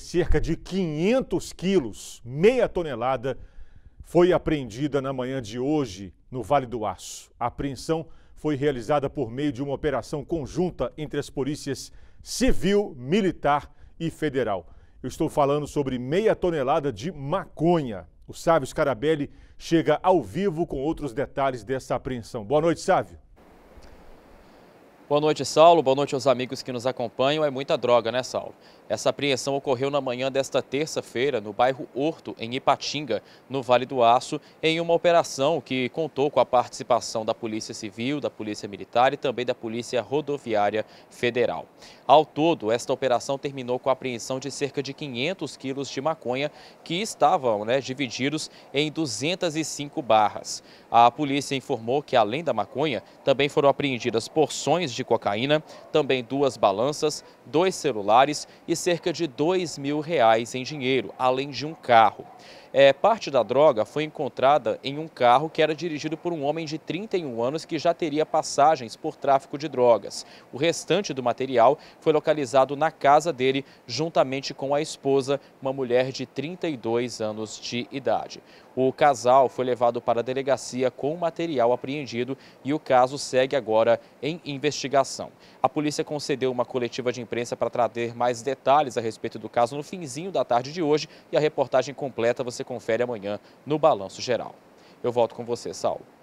Cerca de 500 quilos, meia tonelada, foi apreendida na manhã de hoje no Vale do Aço. A apreensão foi realizada por meio de uma operação conjunta entre as polícias civil, militar e federal. Eu estou falando sobre meia tonelada de maconha. O Sávio Scarabelli chega ao vivo com outros detalhes dessa apreensão. Boa noite, Sávio. Boa noite, Saulo. Boa noite aos amigos que nos acompanham. É muita droga, né, Saulo? Essa apreensão ocorreu na manhã desta terça-feira no bairro Horto, em Ipatinga, no Vale do Aço, em uma operação que contou com a participação da Polícia Civil, da Polícia Militar e também da Polícia Rodoviária Federal. Ao todo, esta operação terminou com a apreensão de cerca de 500 quilos de maconha que estavam né, divididos em 205 barras. A polícia informou que, além da maconha, também foram apreendidas porções de de cocaína, também duas balanças, dois celulares e cerca de dois mil reais em dinheiro, além de um carro. É, parte da droga foi encontrada em um carro que era dirigido por um homem de 31 anos que já teria passagens por tráfico de drogas. O restante do material foi localizado na casa dele, juntamente com a esposa, uma mulher de 32 anos de idade. O casal foi levado para a delegacia com o material apreendido e o caso segue agora em investigação. A polícia concedeu uma coletiva de imprensa para trazer mais detalhes a respeito do caso no finzinho da tarde de hoje e a reportagem completa você você confere amanhã no Balanço Geral. Eu volto com você, Saulo.